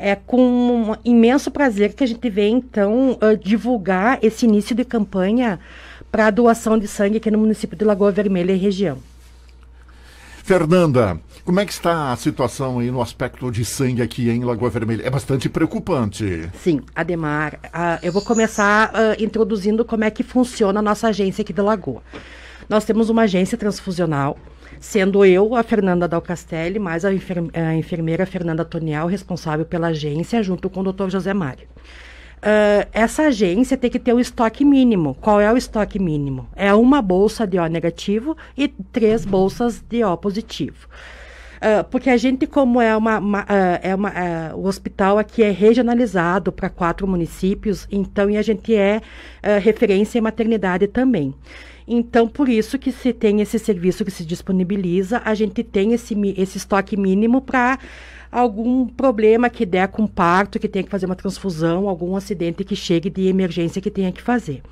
é com um imenso prazer que a gente vem, então, uh, divulgar esse início de campanha para a doação de sangue aqui no município de Lagoa Vermelha e região. Fernanda, como é que está a situação aí no aspecto de sangue aqui em Lagoa Vermelha? É bastante preocupante. Sim, Ademar, uh, eu vou começar uh, introduzindo como é que funciona a nossa agência aqui da Lagoa. Nós temos uma agência transfusional, sendo eu a Fernanda Dal Castelli, mais a, a enfermeira Fernanda Tonial, responsável pela agência, junto com o Dr. José Mário. Uh, essa agência tem que ter o estoque mínimo. Qual é o estoque mínimo? É uma bolsa de O negativo e três bolsas de O positivo. Ah, porque a gente, como é uma, uma uh, ah, é uma uh, o hospital aqui é regionalizado para quatro municípios, então e a gente é referência em maternidade também. Então, por isso que se tem esse serviço que se disponibiliza, a gente tem esse, esse estoque mínimo para algum problema que der com parto, que tenha que fazer uma transfusão, algum acidente que chegue de emergência que tenha que fazer.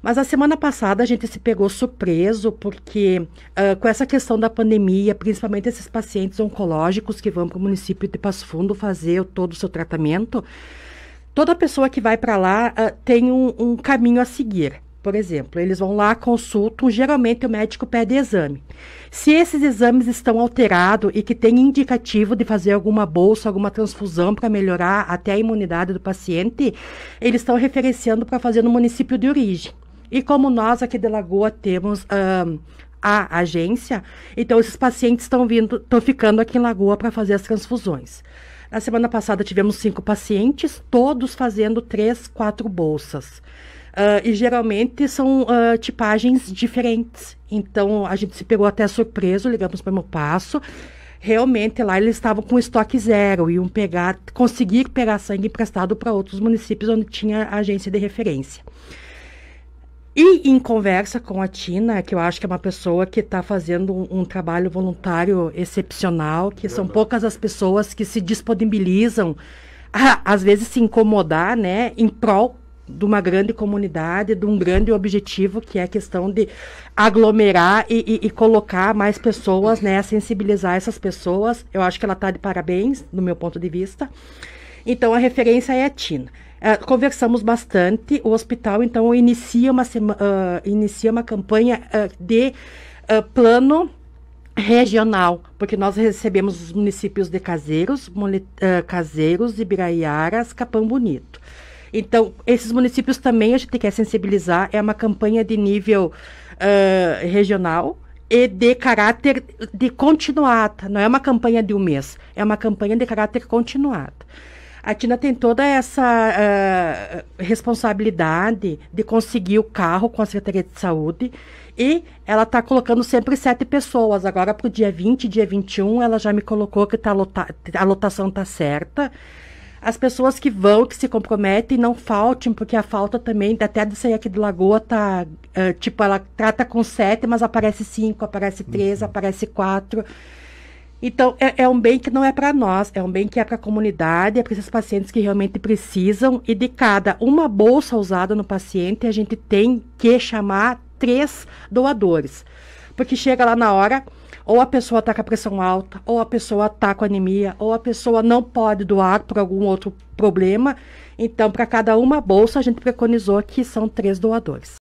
Mas a semana passada a gente se pegou surpreso, porque uh, com essa questão da pandemia, principalmente esses pacientes oncológicos que vão para o município de Passo Fundo fazer todo o seu tratamento, toda pessoa que vai para lá uh, tem um, um caminho a seguir. Por exemplo, eles vão lá, consultam, geralmente o médico pede exame. Se esses exames estão alterados e que tem indicativo de fazer alguma bolsa, alguma transfusão para melhorar até a imunidade do paciente, eles estão referenciando para fazer no município de origem. E como nós aqui de Lagoa temos a agência, então esses pacientes estão vindo, estão ficando aqui em Lagoa para fazer as transfusões. Na semana passada tivemos cinco pacientes, todos fazendo três, quatro bolsas. Uh, e geralmente são uh, tipagens diferentes. Então a gente se pegou até surpreso, ligamos para o meu passo. Realmente lá eles estavam com estoque zero, iam pegar, conseguir pegar sangue emprestado para outros municípios onde tinha agência de referência. E em conversa com a Tina, que eu acho que é uma pessoa que está fazendo um, um, trabalho voluntário excepcional, que são poucas as pessoas que se disponibilizam a, às vezes, se incomodar, né, em prol de uma grande comunidade, de um grande objetivo, que é a questão de aglomerar e, e, e colocar mais pessoas, né, sensibilizar essas pessoas. Eu acho que ela está de parabéns, do meu ponto de vista. Então a referência é a Tina. Ah, conversamos bastante. O hospital então inicia uma sema, uh, inicia uma campanha uh, de plano regional, porque nós recebemos os municípios de Caseiros, Mole, uh, Caseiros, Ibiraiaras, Capão Bonito. Então, esses municípios também a gente quer sensibilizar, é uma campanha de nível uh, regional e de caráter de continuada, não é uma campanha de um mês, é uma campanha de caráter continuado. A Tina tem toda essa uh, responsabilidade de conseguir o carro com a Secretaria de Saúde e ela está colocando sempre sete pessoas. Agora, para o dia 20, dia 21, ela já me colocou que tá lota a lotação está certa. As pessoas que vão, que se comprometem, não faltem, porque a falta também, até de sair aqui do Lagoa, tá. Uh, tipo, ela trata com sete, mas aparece cinco, aparece três, uhum. aparece quatro. Então, é, é um bem que não é para nós, é um bem que é para a comunidade, é para esses pacientes que realmente precisam. E de cada uma bolsa usada no paciente, a gente tem que chamar três doadores. Porque chega lá na hora, ou a pessoa está com a pressão alta, ou a pessoa está com anemia, ou a pessoa não pode doar por algum outro problema. Então, para cada uma bolsa, a gente preconizou que são três doadores.